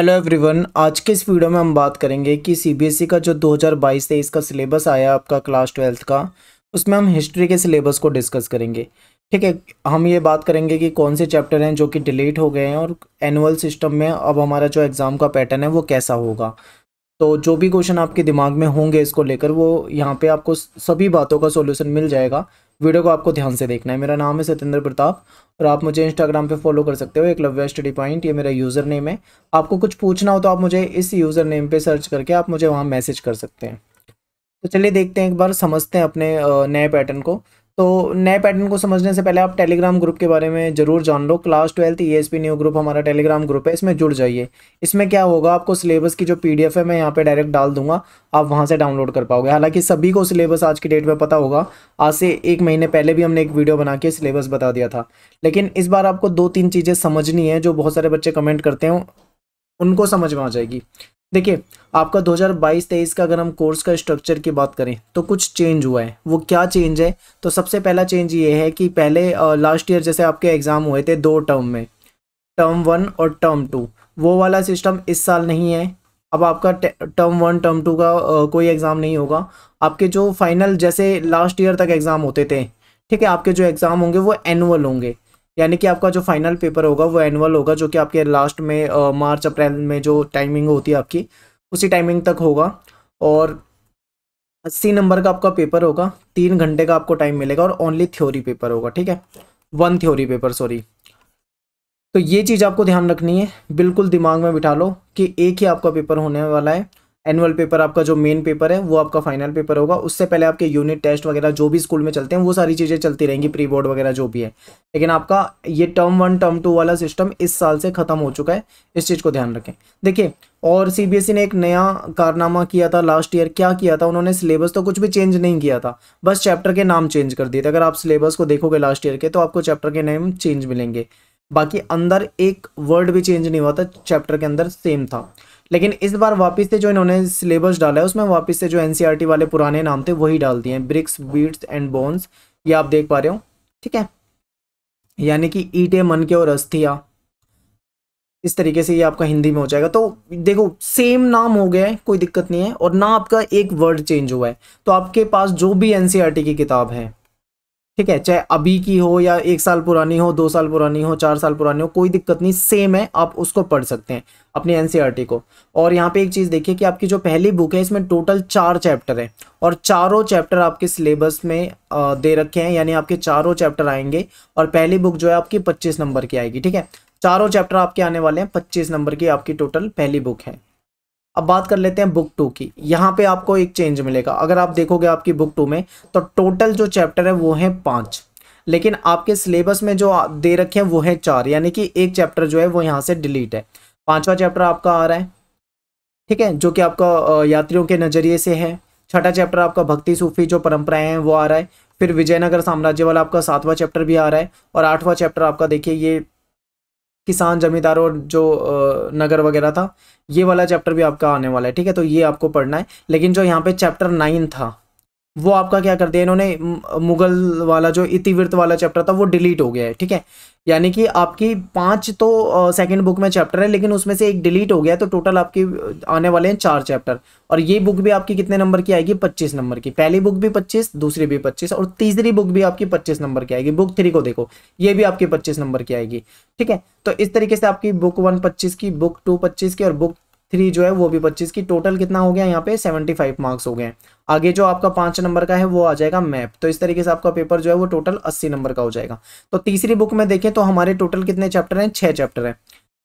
hello everyone आज के इस वीडियो में हम बात करेंगे कि सीबीएसई e का जो 2022-23 का सिलेबस आया आपका क्लास ट्वेल्थ का उसमें हम हिस्ट्री के सिलेबस को डिस्कस करेंगे ठीक है हम ये बात करेंगे कि कौन से चैप्टर हैं जो कि डिलीट हो गए हैं और एनुअल सिस्टम में अब हमारा जो एग्ज़ाम का पैटर्न है वो कैसा होगा तो जो भी क्वेश्चन आपके दिमाग में होंगे इसको लेकर वो यहाँ पर आपको सभी बातों का सोल्यूशन मिल जाएगा वीडियो को आपको ध्यान से देखना है मेरा नाम है सत्येंद्र प्रताप और आप मुझे इंस्टाग्राम पे फॉलो कर सकते हो एक लव्य स्टडी पॉइंट ये मेरा यूज़र नेम है आपको कुछ पूछना हो तो आप मुझे इस यूज़र नेम पे सर्च करके आप मुझे वहाँ मैसेज कर सकते हैं तो चलिए देखते हैं एक बार समझते हैं अपने नए पैटर्न को तो नए पैटर्न को समझने से पहले आप टेलीग्राम ग्रुप के बारे में ज़रूर जान लो क्लास ट्वेल्थ ई न्यू ग्रुप हमारा टेलीग्राम ग्रुप है इसमें जुड़ जाइए इसमें क्या होगा आपको सिलेबस की जो पीडीएफ है मैं यहाँ पे डायरेक्ट डाल दूंगा आप वहाँ से डाउनलोड कर पाओगे हालांकि सभी को सिलेबस आज की डेट में पता होगा आज से एक महीने पहले भी हमने एक वीडियो बना के सिलेबस बता दिया था लेकिन इस बार आपको दो तीन चीज़ें समझनी है जो बहुत सारे बच्चे कमेंट करते हैं उनको समझ में आ जाएगी देखिए आपका 2022-23 का अगर हम कोर्स का स्ट्रक्चर की बात करें तो कुछ चेंज हुआ है वो क्या चेंज है तो सबसे पहला चेंज ये है कि पहले लास्ट ईयर जैसे आपके एग्ज़ाम हुए थे दो टर्म में टर्म वन और टर्म टू वो वाला सिस्टम इस साल नहीं है अब आपका टर्म वन टर्म टू का आ, कोई एग्ज़ाम नहीं होगा आपके जो फाइनल जैसे लास्ट ईयर तक एग्ज़ाम होते थे ठीक है आपके जो एग्ज़ाम होंगे वो एनुअल होंगे यानी कि आपका जो फाइनल पेपर होगा वो एनुअल होगा जो कि आपके लास्ट में मार्च अप्रैल में जो टाइमिंग होती है आपकी उसी टाइमिंग तक होगा और अस्सी नंबर का आपका पेपर होगा तीन घंटे का आपको टाइम मिलेगा और ओनली थ्योरी पेपर होगा ठीक है वन थ्योरी पेपर सॉरी तो ये चीज़ आपको ध्यान रखनी है बिल्कुल दिमाग में बिठा लो कि एक ही आपका पेपर होने वाला है एनुअल पेपर आपका जो मेन पेपर है वो आपका फाइनल पेपर होगा उससे पहले आपके यूनिट टेस्ट वगैरह जो भी स्कूल में चलते हैं वो सारी चीज़ें चलती रहेंगी प्री बोर्ड वगैरह जो भी है लेकिन आपका ये टर्म वन टर्म टू वाला सिस्टम इस साल से ख़त्म हो चुका है इस चीज़ को ध्यान रखें देखिए और सीबीएसई e ने एक नया कारनामा किया था लास्ट ईयर क्या किया था उन्होंने सिलेबस तो कुछ भी चेंज नहीं किया था बस चैप्टर के नाम चेंज कर दिए थे अगर आप सिलेबस को देखोगे लास्ट ईयर के तो आपको चैप्टर के नेम चेंज मिलेंगे बाकी अंदर एक वर्ड भी चेंज नहीं हुआ था चैप्टर के अंदर सेम था लेकिन इस बार वापस से जो इन्होंने सिलेबस डाला है उसमें वापस से जो एन e वाले पुराने नाम थे वही डाल दिए हैं ब्रिक्स बीट्स एंड बोन्स ये आप देख पा रहे हो ठीक है यानी कि ईटे मन के और अस्थिया इस तरीके से ये आपका हिंदी में हो जाएगा तो देखो सेम नाम हो गया है कोई दिक्कत नहीं है और ना आपका एक वर्ड चेंज हुआ है तो आपके पास जो भी एनसीआरटी e की किताब है ठीक है चाहे अभी की हो या एक साल पुरानी हो दो साल पुरानी हो चार साल पुरानी हो कोई दिक्कत नहीं सेम है आप उसको पढ़ सकते हैं अपने एन e को और यहाँ पे एक चीज़ देखिए कि आपकी जो पहली बुक है इसमें टोटल चार चैप्टर है और चारों चैप्टर आपके सिलेबस में दे रखे हैं यानी आपके चारों चैप्टर आएंगे और पहली बुक जो है आपकी पच्चीस नंबर की आएगी ठीक है चारों चैप्टर आपके आने वाले हैं पच्चीस नंबर की आपकी टोटल पहली बुक है अब बात कर लेते हैं बुक टू की यहाँ पे आपको एक चेंज मिलेगा अगर आप देखोगे आपकी बुक टू में तो टोटल जो चैप्टर है वो है पाँच लेकिन आपके सिलेबस में जो दे रखे हैं वो है चार यानी कि एक चैप्टर जो है वो यहाँ से डिलीट है पाँचवा चैप्टर आपका आ रहा है ठीक है जो कि आपका यात्रियों के नज़रिए से है छठा चैप्टर आपका भक्ति सूफी जो परंपराएं हैं वो आ रहा है फिर विजयनगर साम्राज्य वाला आपका सातवां चैप्टर भी आ रहा है और आठवां चैप्टर आपका देखिए ये किसान जमींदार और जो नगर वगैरह था ये वाला चैप्टर भी आपका आने वाला है ठीक है तो ये आपको पढ़ना है लेकिन जो यहाँ पे चैप्टर नाइन था वो आपका क्या कर दिया इन्होंने मुगल वाला जो इतिवृत्त वाला चैप्टर था वो डिलीट हो गया है ठीक है यानी कि आपकी पांच तो सेकंड बुक में चैप्टर है लेकिन उसमें से एक डिलीट हो गया तो टोटल आपकी आने वाले हैं चार चैप्टर और ये बुक भी आपकी कितने नंबर की आएगी पच्चीस नंबर की पहली बुक भी पच्चीस दूसरी भी पच्चीस और तीसरी बुक भी आपकी पच्चीस नंबर की आएगी बुक थ्री को देखो ये भी आपकी पच्चीस नंबर की आएगी ठीक है तो इस तरीके से आपकी बुक वन पच्चीस की बुक टू पच्चीस की और बुक थ्री जो है वो भी पच्चीस की टोटल कितना हो गया यहाँ पे सेवेंटी फाइव मार्क्स हो गए आगे जो आपका पांच नंबर का है वो आ जाएगा मैप तो इस तरीके से आपका पेपर जो है वो टोटल अस्सी नंबर का हो जाएगा तो तीसरी बुक में देखें तो हमारे टोटल कितने चैप्टर हैं छह चैप्टर हैं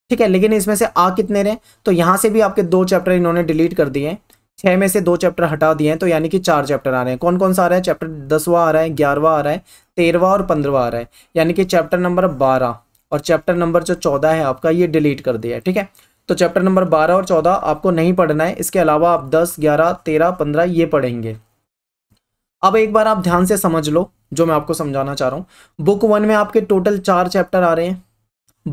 ठीक है लेकिन इसमें से आ कितने रहे तो यहाँ से भी आपके दो चैप्टर इन्होंने डिलीट कर दिए छह में से दो चैप्टर हटा दिए हैं तो यानी कि चार चैप्टर आ रहे हैं कौन कौन सा आ रहा है चैप्टर दसवा आ रहा है ग्यारहवा आ रहा है तेरहवा और पंद्रवा आ रहा है यानी कि चैप्टर नंबर बारह और चैप्टर नंबर जो चौदह है आपका ये डिलीट कर दिया है ठीक है तो चैप्टर नंबर बारह और चौदह आपको नहीं पढ़ना है इसके अलावा आप दस ग्यारह तेरह पंद्रह ये पढ़ेंगे अब एक बार आप ध्यान से समझ लो जो मैं आपको समझाना चाह रहा हूँ बुक वन में आपके टोटल चार चैप्टर आ रहे हैं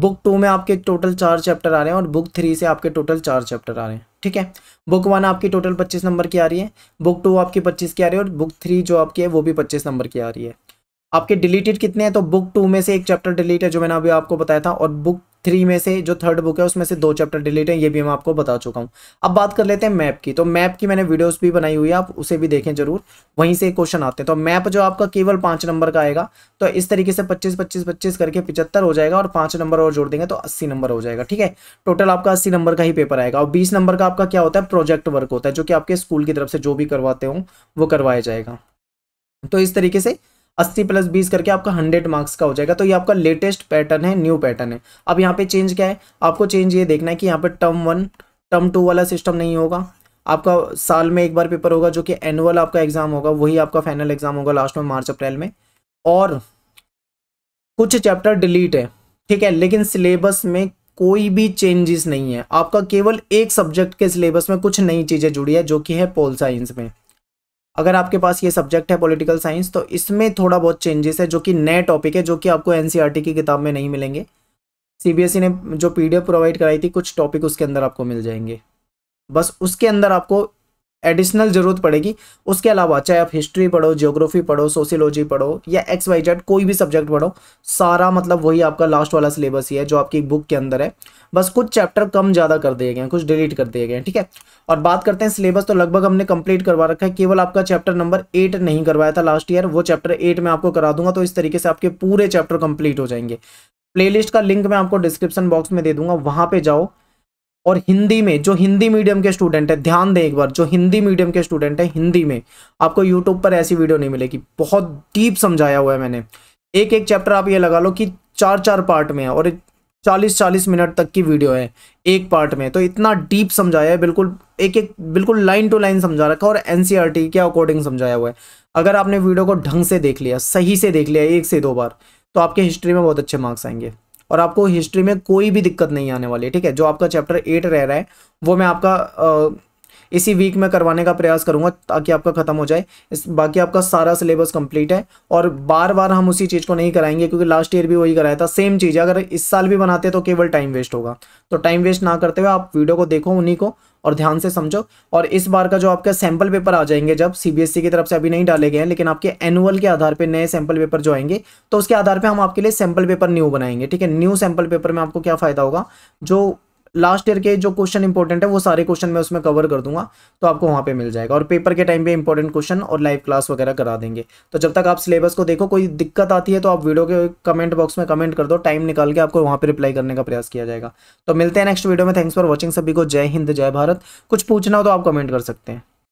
बुक टू में आपके टोटल चार चैप्टर आ रहे हैं और बुक थ्री से आपके टोटल चार चैप्टर आ रहे हैं ठीक है बुक वन आपकी टोटल पच्चीस नंबर की आ रही है बुक टू आपकी पच्चीस की आ रही है और बुक थ्री जो आपकी है वो भी पच्चीस नंबर की आ रही है आपके डिलीटेड कितने हैं तो बुक टू में से एक चैप्टर डिलीट है जो मैंने अभी आपको बताया था और बुक थ्री में से जो थर्ड बुक है उसमें से दो चैप्टर डिलीट हैं ये भी मैं आपको बता चुका हूँ अब बात कर लेते हैं मैप की तो मैप की मैंने वीडियोस भी बनाई हुई है आप उसे भी देखें जरूर वहीं से क्वेश्चन आते हैं तो मैप जो आपका केवल पाँच नंबर का आएगा तो इस तरीके से पच्चीस पच्चीस पच्चीस करके पिचहत्तर हो जाएगा और पाँच नंबर और जोड़ देंगे तो अस्सी नंबर हो जाएगा ठीक है टोटल आपका अस्सी नंबर का ही पेपर आएगा और बीस नंबर का आपका क्या होता है प्रोजेक्ट वर्क होता है जो कि आपके स्कूल की तरफ से जो भी करवाते हो वो करवाया जाएगा तो इस तरीके से अस्सी प्लस बीस करके आपका हंड्रेड मार्क्स का हो जाएगा तो ये आपका लेटेस्ट पैटर्न है न्यू पैटर्न है अब यहाँ पे चेंज क्या है आपको चेंज ये देखना है कि यहाँ पे टर्म वन टर्म टू वाला सिस्टम नहीं होगा आपका साल में एक बार पेपर होगा जो कि एनुअल आपका एग्जाम होगा वही आपका फाइनल एग्जाम होगा लास्ट में मार्च अप्रैल में और कुछ चैप्टर डिलीट है ठीक है लेकिन सिलेबस में कोई भी चेंजेस नहीं है आपका केवल एक सब्जेक्ट के सिलेबस में कुछ नई चीज़ें जुड़ी है जो कि है पोल साइंस में अगर आपके पास ये सब्जेक्ट है पॉलिटिकल साइंस तो इसमें थोड़ा बहुत चेंजेस है जो कि नए टॉपिक है जो कि आपको एन e की किताब में नहीं मिलेंगे सीबीएसई e ने जो पीडीएफ प्रोवाइड कराई थी कुछ टॉपिक उसके अंदर आपको मिल जाएंगे बस उसके अंदर आपको एडिशनल जरूरत पड़ेगी उसके अलावा चाहे आप हिस्ट्री पढ़ो ज्योग्राफी पढ़ो सोशियोलॉजी पढ़ो या एक्स वाई जेड कोई भी सब्जेक्ट पढ़ो सारा मतलब वही आपका लास्ट वाला सिलेबस ही है जो आपकी बुक के अंदर है बस कुछ चैप्टर कम ज़्यादा कर दिए गए हैं कुछ डिलीट कर दिए गए हैं ठीक है और बात करते हैं सिलेबस तो लगभग हमने कंप्लीट करवा रखा है केवल आपका चैप्टर नंबर एट नहीं करवाया था लास्ट ईयर वो चैप्टर एट में आपको करा दूंगा तो इस तरीके से आपके पूरे चैप्टर कंप्लीट हो जाएंगे प्लेलिस्ट का लिंक मैं आपको डिस्क्रिप्शन बॉक्स में दे दूंगा वहां पे जाओ और हिंदी में जो हिंदी मीडियम के स्टूडेंट है ध्यान दें एक बार जो हिंदी मीडियम के स्टूडेंट है हिंदी में आपको यूट्यूब पर ऐसी वीडियो नहीं मिलेगी बहुत डीप समझाया हुआ है मैंने एक एक चैप्टर आप ये लगा लो कि चार चार पार्ट में है और चालीस चालीस मिनट तक की वीडियो है एक पार्ट में तो इतना डीप समझाया है बिल्कुल एक एक बिल्कुल लाइन टू लाइन समझा रखा और एन e के अकॉर्डिंग समझाया हुआ है अगर आपने वीडियो को ढंग से देख लिया सही से देख लिया एक से दो बार तो आपके हिस्ट्री में बहुत अच्छे मार्क्स आएंगे और आपको हिस्ट्री में कोई भी दिक्कत नहीं आने वाली है ठीक है जो आपका चैप्टर एट रह रहा है वो मैं आपका इसी वीक में करवाने का प्रयास करूंगा ताकि आपका ख़त्म हो जाए इस बाकी आपका सारा सिलेबस कंप्लीट है और बार बार हम उसी चीज़ को नहीं कराएंगे क्योंकि लास्ट ईयर भी वही कराया था सेम चीज़ अगर इस साल भी बनाते तो केवल टाइम वेस्ट होगा तो टाइम वेस्ट ना करते हुए आप वीडियो को देखो उन्हीं को और ध्यान से समझो और इस बार का जो आपका सैंपल पेपर आ जाएंगे जब सीबीएसई e की तरफ से अभी नहीं डाले गए हैं लेकिन आपके एनुअल के आधार पे नए सैंपल पेपर जो आएंगे तो उसके आधार पे हम आपके लिए सैंपल पेपर न्यू बनाएंगे ठीक है न्यू सैंपल पेपर में आपको क्या फ़ायदा होगा जो लास्ट ईयर के जो क्वेश्चन इंपॉर्टेंट है वो सारे क्वेश्चन मैं उसमें कवर कर दूंगा तो आपको वहां पे मिल जाएगा और पेपर के टाइम पे इंपॉर्टेंट क्वेश्चन और लाइव क्लास वगैरह करा देंगे तो जब तक आप सिलेबस को देखो कोई दिक्कत आती है तो आप वीडियो के कमेंट बॉक्स में कमेंट कर दो टाइम निकाल के आपको वहां पर रिप्लाई करने का प्रयास किया जाएगा तो मिलते हैं नेक्स्ट वीडियो में थैंक्स फॉर वॉचिंग सभी को जय हिंद जय भारत कुछ पूछना हो तो आप कमेंट कर सकते हैं